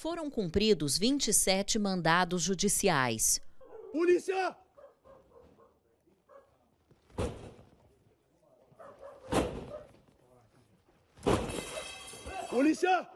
foram cumpridos 27 mandados judiciais. Polícia! Polícia!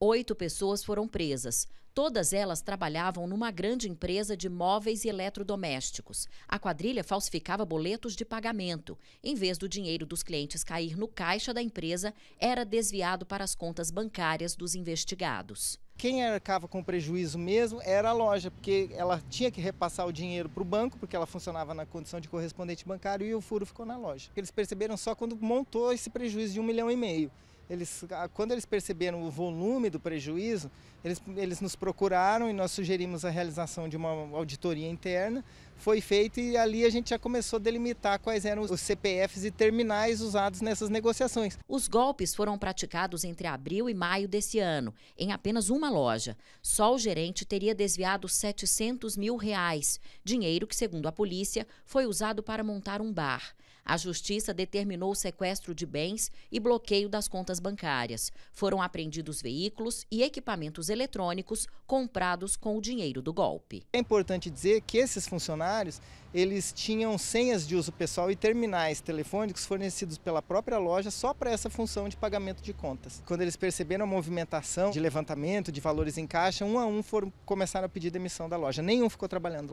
Oito pessoas foram presas. Todas elas trabalhavam numa grande empresa de móveis e eletrodomésticos. A quadrilha falsificava boletos de pagamento. Em vez do dinheiro dos clientes cair no caixa da empresa, era desviado para as contas bancárias dos investigados. Quem arcava com prejuízo mesmo era a loja, porque ela tinha que repassar o dinheiro para o banco, porque ela funcionava na condição de correspondente bancário e o furo ficou na loja. Eles perceberam só quando montou esse prejuízo de um milhão e meio. Eles, quando eles perceberam o volume do prejuízo, eles, eles nos procuraram e nós sugerimos a realização de uma auditoria interna. Foi feito e ali a gente já começou a delimitar quais eram os CPFs e terminais usados nessas negociações. Os golpes foram praticados entre abril e maio desse ano, em apenas uma loja. Só o gerente teria desviado 700 mil reais, dinheiro que, segundo a polícia, foi usado para montar um bar. A justiça determinou o sequestro de bens e bloqueio das contas contas bancárias. Foram apreendidos veículos e equipamentos eletrônicos comprados com o dinheiro do golpe. É importante dizer que esses funcionários, eles tinham senhas de uso pessoal e terminais telefônicos fornecidos pela própria loja só para essa função de pagamento de contas. Quando eles perceberam a movimentação de levantamento de valores em caixa, um a um foram começaram a pedir demissão da loja. Nenhum ficou trabalhando lá.